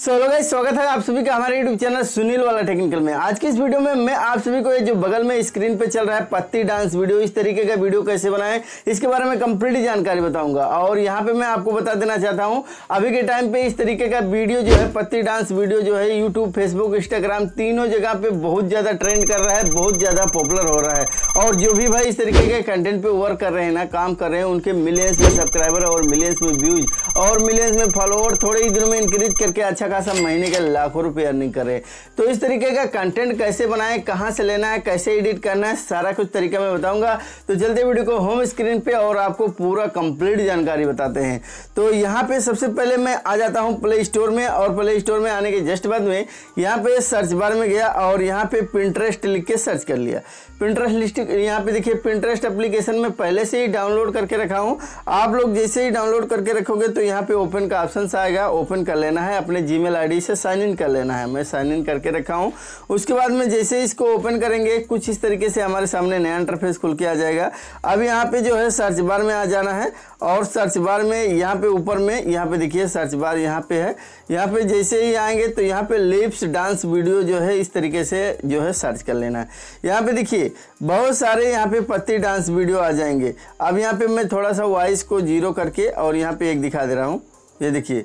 solo guys स्वागत है आप सभी का हमारे यूट्यूब चैनल सुनील वाला टेक्निकल में आज के इस वीडियो में मैं आप सभी को ये जो बगल में स्क्रीन पे चल रहा है पत्ती डांस वीडियो इस तरीके का वीडियो कैसे बनाएं इसके बारे में कंप्लीट जानकारी बताऊंगा और यहाँ पे मैं आपको बता देना चाहता हूँ अभी के टाइम पे इस तरीके का वीडियो जो है पत्ती डांस वीडियो जो है यूट्यूब फेसबुक इंस्टाग्राम तीनों जगह पे बहुत ज़्यादा ट्रेंड कर रहा है बहुत ज़्यादा पॉपुलर हो रहा है और जो भी भाई इस तरीके के कंटेंट पे वर्क कर रहे हैं ना काम कर रहे हैं उनके मिलियंस में सब्सक्राइबर और मिलियंस में व्यूज और मिलियंस में फॉलोअर थोड़े ही दिनों में इंक्रीज करके अच्छा खासा महीने का लाखों रुपये अर्निंग करें तो इस तरीके का कंटेंट कैसे बनाएं कहाँ से लेना है कैसे एडिट करना है सारा कुछ तरीका मैं बताऊँगा तो जल्दी वीडियो को होम स्क्रीन पर और आपको पूरा कंप्लीट जानकारी बताते हैं तो यहाँ पर सबसे पहले मैं आ जाता हूँ प्ले स्टोर में और प्ले स्टोर में आने के जस्ट बाद में यहाँ पे सर्च बार में गया और यहाँ पे पिंटरेस्ट लिख के सर्च कर लिया पिंटरेस्ट लिस्ट यहाँ पे देखिए पिंटरेस्ट एप्लीकेशन में पहले से ही डाउनलोड करके रखा हूँ आप लोग जैसे ही डाउनलोड करके रखोगे तो यहाँ पे ओपन का ऑप्शन आएगा ओपन कर लेना है अपने जी मेल से साइन इन कर लेना है मैं साइन इन करके रखा हूँ उसके बाद में जैसे इसको ओपन करेंगे कुछ इस तरीके से हमारे सामने नया इंटरफेस खुल के आ जाएगा अब यहाँ पे जो है सर्च बार में आ जाना है और सर्च बार में यहाँ पे ऊपर में यहाँ पे देखिए सर्च बार यहाँ पे है यहाँ पे जैसे ही आएंगे तो यहाँ पे लिप्स डांस वीडियो जो है इस तरीके से जो है सर्च कर लेना है यहाँ पे देखिए बहुत सारे यहाँ पे पत्ती डांस वीडियो आ जाएंगे अब यहाँ पे मैं थोड़ा सा वॉइस को जीरो करके और यहाँ पे एक दिखा दे रहा हूँ ये देखिए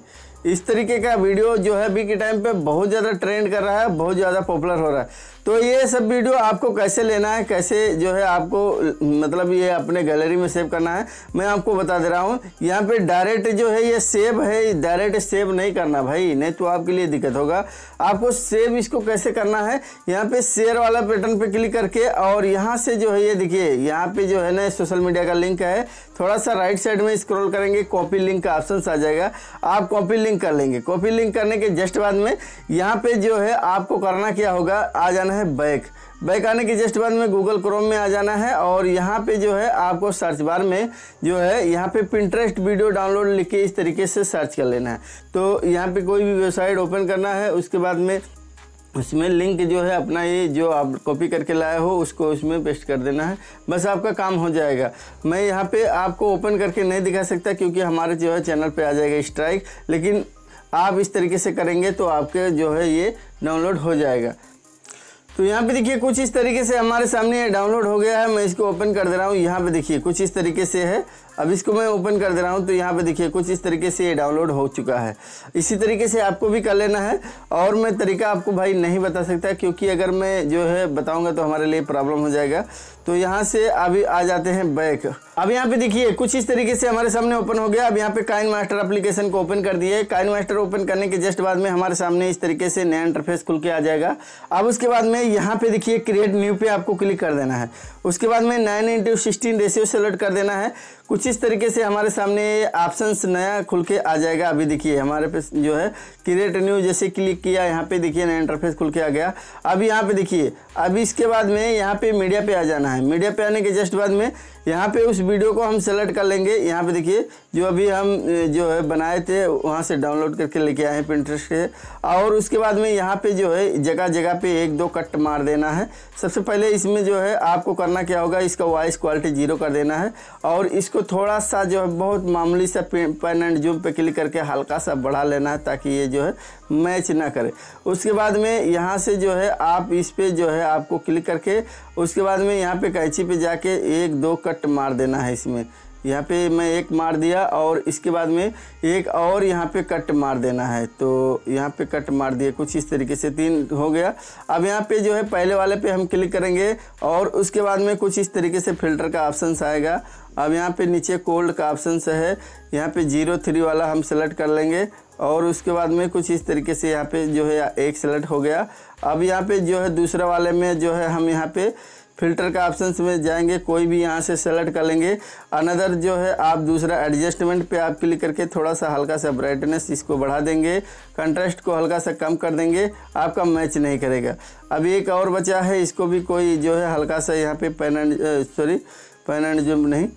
इस तरीके का वीडियो जो है अभी के टाइम पे बहुत ज़्यादा ट्रेंड कर रहा है बहुत ज़्यादा पॉपुलर हो रहा है तो ये सब वीडियो आपको कैसे लेना है कैसे जो है आपको मतलब ये अपने गैलरी में सेव करना है मैं आपको बता दे रहा हूँ यहाँ पे डायरेक्ट जो है ये सेव है डायरेक्ट सेव नहीं करना भाई नहीं तो आपके लिए दिक्कत होगा आपको सेव इसको कैसे करना है यहाँ पे शेयर वाला बटन पे क्लिक करके और यहाँ से जो है ये देखिए यहाँ पे जो है ना सोशल मीडिया का लिंक है थोड़ा सा राइट साइड में स्क्रॉल करेंगे कॉपी लिंक का ऑप्शन आ जाएगा आप कॉपी लिंक कर लेंगे कॉपी लिंक करने के जस्ट बाद में यहाँ पे जो है आपको करना क्या होगा आ जाना है बैक बैक आने के जस्ट बाद में गूगल क्रोम में आ जाना है और यहाँ पे जो है आपको सर्च बार में जो है यहाँ पे पिंटरेस्ट वीडियो डाउनलोड लिख के इस तरीके से सर्च कर लेना है तो यहाँ पे कोई भी वेबसाइट ओपन करना है उसके बाद में उसमें लिंक जो है अपना ये जो आप कॉपी करके लाए हो उसको उसमें पेस्ट कर देना है बस आपका काम हो जाएगा मैं यहाँ पे आपको ओपन करके नहीं दिखा सकता क्योंकि हमारे जो है चैनल पे आ जाएगा स्ट्राइक लेकिन आप इस तरीके से करेंगे तो आपके जो है ये डाउनलोड हो जाएगा तो यहाँ पे देखिए कुछ इस तरीके से हमारे सामने डाउनलोड हो गया है मैं इसको ओपन कर दे रहा हूँ यहाँ पे देखिए कुछ इस तरीके से है अब इसको मैं ओपन कर दे रहा हूँ तो यहाँ पे देखिए कुछ इस तरीके से ये डाउनलोड हो चुका है इसी तरीके से आपको भी कर लेना है और मैं तरीका आपको भाई नहीं बता सकता क्योंकि अगर मैं जो है बताऊँगा तो हमारे लिए प्रॉब्लम हो जाएगा तो यहाँ से अभी आ जाते हैं बैक अब यहाँ पे देखिए कुछ इस तरीके से हमारे सामने ओपन हो गया अब यहाँ पे काइन मास्टर अप्लीकेशन को ओपन कर दिए काइन मास्टर ओपन करने के जस्ट बाद में हमारे सामने इस तरीके से नया इंटरफेस खुल के आ जाएगा अब उसके बाद में यहाँ पे देखिए क्रिएट न्यू पे आपको क्लिक कर देना है उसके बाद में nine into sixteen ratio select कर देना है कुछ इस तरीके से हमारे सामने ऑप्शंस नया खुल के आ जाएगा अभी देखिए हमारे पे जो है क्रिएट न्यू जैसे क्लिक किया यहाँ पे देखिए नया इंटरफेस खुल के आ गया अब यहाँ पे देखिए अब इसके बाद में यहाँ पे मीडिया पे आ जाना है मीडिया पे आने के जस्ट बाद में यहाँ पे उस वीडियो को हम सेलेक्ट कर लेंगे यहाँ पे देखिए जो अभी हम जो है बनाए थे वहाँ से डाउनलोड करके लेके आए हैं प्रिंटरेस्ट के और उसके बाद में यहाँ पे जो है जगह जगह पे एक दो कट मार देना है सबसे पहले इसमें जो है आपको करना क्या होगा इसका वॉइस क्वालिटी जीरो कर देना है और इसको थोड़ा सा जो है बहुत मामूली सा पेन एंड जूम पर क्लिक करके हल्का सा बढ़ा लेना है ताकि ये जो है मैच ना करे उसके बाद में यहाँ से जो है आप इस पर जो है आपको क्लिक करके उसके बाद में यहाँ पे कैंची पे जाके एक दो कट मार देना है इसमें यहाँ पे मैं एक मार दिया और इसके बाद में एक और यहाँ पे कट मार देना है तो यहाँ पे कट मार दिए कुछ इस तरीके से तीन हो गया अब यहाँ पे जो है पहले वाले पे हम क्लिक करेंगे और उसके बाद में कुछ इस तरीके से फ़िल्टर का ऑप्शन आएगा अब यहाँ पे नीचे कोल्ड का ऑप्शन है यहाँ पे जीरो थ्री वाला हम सेलेक्ट कर लेंगे और उसके बाद में कुछ इस तरीके से यहाँ पे जो है एक सेलेक्ट हो गया अब यहाँ पे जो है दूसरे वाले में जो है हम यहाँ पे फिल्टर का ऑप्शन में जाएंगे कोई भी यहाँ से सेलेक्ट कर लेंगे अनदर जो है आप दूसरा एडजस्टमेंट पे आप क्लिक करके थोड़ा सा हल्का सा ब्राइटनेस इसको बढ़ा देंगे कंट्रास्ट को हल्का सा कम कर देंगे आपका मैच नहीं करेगा अब एक और बचा है इसको भी कोई जो है हल्का सा यहाँ पे पेन सॉरी पेन नहीं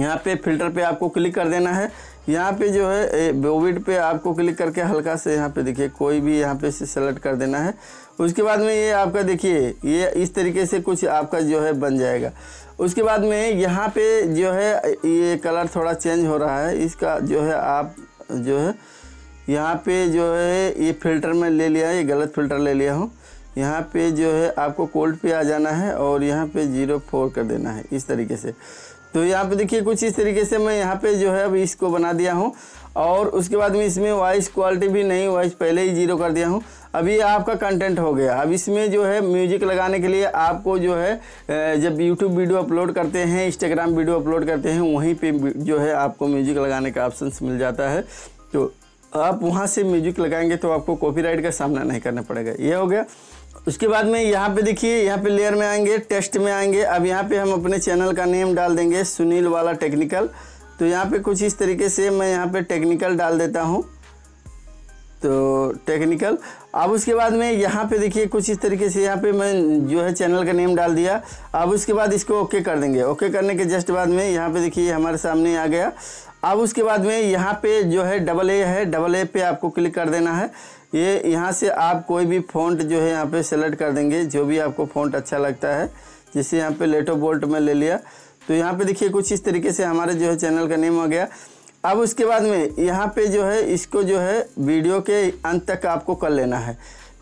यहाँ पे फिल्टर पे आपको क्लिक कर देना है यहाँ पे जो है बोविड पे आपको क्लिक करके हल्का से यहाँ पे देखिए कोई भी यहाँ पे सेलेक्ट कर देना है उसके बाद में ये आपका देखिए ये इस तरीके से कुछ आपका जो है बन जाएगा उसके बाद में यहाँ पे जो है ये कलर थोड़ा चेंज हो रहा है इसका जो है आप जो है यहाँ पे जो है ये फ़िल्टर में ले लिया ये गलत फ़िल्टर ले लिया हूँ यहाँ पे जो है आपको कोल्ड पे आ जाना है और यहाँ पे जीरो फोर कर देना है इस तरीके से तो यहाँ पे देखिए कुछ इस तरीके से मैं यहाँ पे जो है अब इसको बना दिया हूँ और उसके बाद में इसमें वॉइस क्वालिटी भी नहीं वॉइस पहले ही जीरो कर दिया हूँ अभी आपका कंटेंट हो गया अब इसमें जो है म्यूजिक लगाने के लिए आपको जो है जब यूट्यूब वीडियो अपलोड करते हैं इंस्टाग्राम वीडियो अपलोड करते हैं वहीं पर जो है आपको म्यूजिक लगाने का ऑप्शन मिल जाता है तो आप वहाँ से म्यूजिक लगाएंगे तो आपको कॉपीराइट का सामना नहीं करना पड़ेगा ये हो गया उसके बाद में यहाँ पे देखिए यहाँ पे लेयर में आएंगे टेस्ट में आएंगे अब यहाँ पे हम अपने चैनल का नेम डाल देंगे सुनील वाला टेक्निकल तो यहाँ पे कुछ इस तरीके से मैं यहाँ पे टेक्निकल डाल देता हूँ तो टेक्निकल अब उसके बाद में यहाँ पे देखिए कुछ इस तरीके से यहाँ पे मैं जो है चैनल का नेम डाल दिया अब उसके बाद इसको ओके कर देंगे ओके करने के जस्ट बाद में यहाँ पे देखिए हमारे सामने आ गया अब उसके बाद में यहाँ पे जो है डबल ए है डबल ए पे आपको क्लिक कर देना है ये यहाँ से आप कोई भी फ़ॉन्ट जो है यहाँ पे सेलेक्ट कर देंगे जो भी आपको फ़ॉन्ट अच्छा लगता है जैसे यहाँ पे लेटो बोल्ट में ले लिया तो यहाँ पे देखिए कुछ इस तरीके से हमारे जो है चैनल का नेम हो गया अब उसके बाद में यहाँ पे जो है इसको जो है वीडियो के अंत तक आपको कर लेना है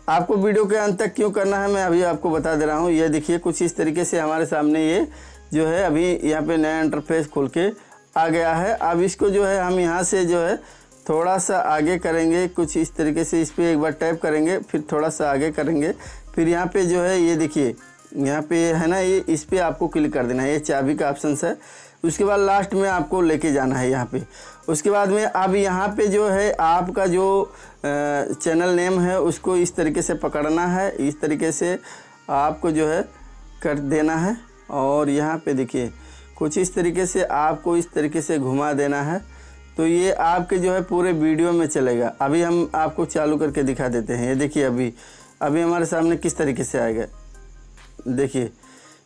आपको वीडियो के अंत तक क्यों करना है मैं अभी आपको बता दे रहा हूँ ये देखिए कुछ इस तरीके से हमारे सामने ये जो है अभी यहाँ पे नया इंटरफेस खोल के आ गया है अब इसको जो है हम यहाँ से जो है थोड़ा सा आगे करेंगे कुछ इस तरीके से इस पर एक बार टैप करेंगे फिर थोड़ा सा आगे करेंगे फिर यहाँ पे जो है ये देखिए यहाँ पे है ना ये इस पर आपको क्लिक कर देना है ये चाबी का ऑप्शन है उसके बाद लास्ट में आपको लेके जाना है यहाँ पे उसके बाद में अब यहाँ पे जो है आपका जो चैनल नेम है उसको इस तरीके से पकड़ना है इस तरीके से आपको जो है कर देना है और यहाँ पर देखिए कुछ इस तरीके से आपको इस तरीके से घुमा देना है तो ये आपके जो है पूरे वीडियो में चलेगा अभी हम आपको चालू करके दिखा देते हैं ये देखिए अभी अभी हमारे सामने किस तरीके से आएगा देखिए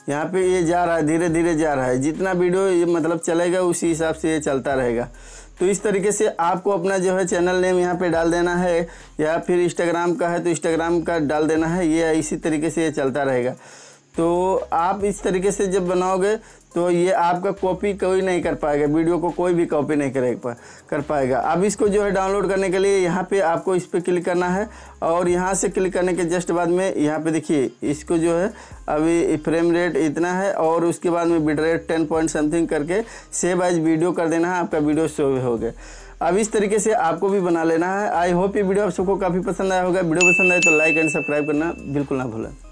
यहाँ पे ये जा रहा है धीरे धीरे जा रहा है जितना वीडियो ये मतलब चलेगा उसी हिसाब से ये चलता रहेगा तो इस तरीके से आपको अपना जो है चैनल नेम यहाँ पे डाल देना है या फिर इंस्टाग्राम का है तो इंस्टाग्राम का डाल देना है ये इसी तरीके से ये चलता रहेगा तो आप इस तरीके से जब बनाओगे तो ये आपका कॉपी कोई नहीं कर पाएगा वीडियो को कोई भी कॉपी नहीं करे पा, कर पाएगा अब इसको जो है डाउनलोड करने के लिए यहाँ पे आपको इस पर क्लिक करना है और यहाँ से क्लिक करने के जस्ट बाद में यहाँ पे देखिए इसको जो है अभी फ्रेम रेट इतना है और उसके बाद में bit rate ten point something करके सेव एज वीडियो कर देना है आपका वीडियो शो हो गया अब इस तरीके से आपको भी बना लेना है आई होप ये वीडियो आप सबको काफ़ी पसंद आया होगा वीडियो पसंद आए तो लाइक एंड सब्सक्राइब करना बिल्कुल ना भूलें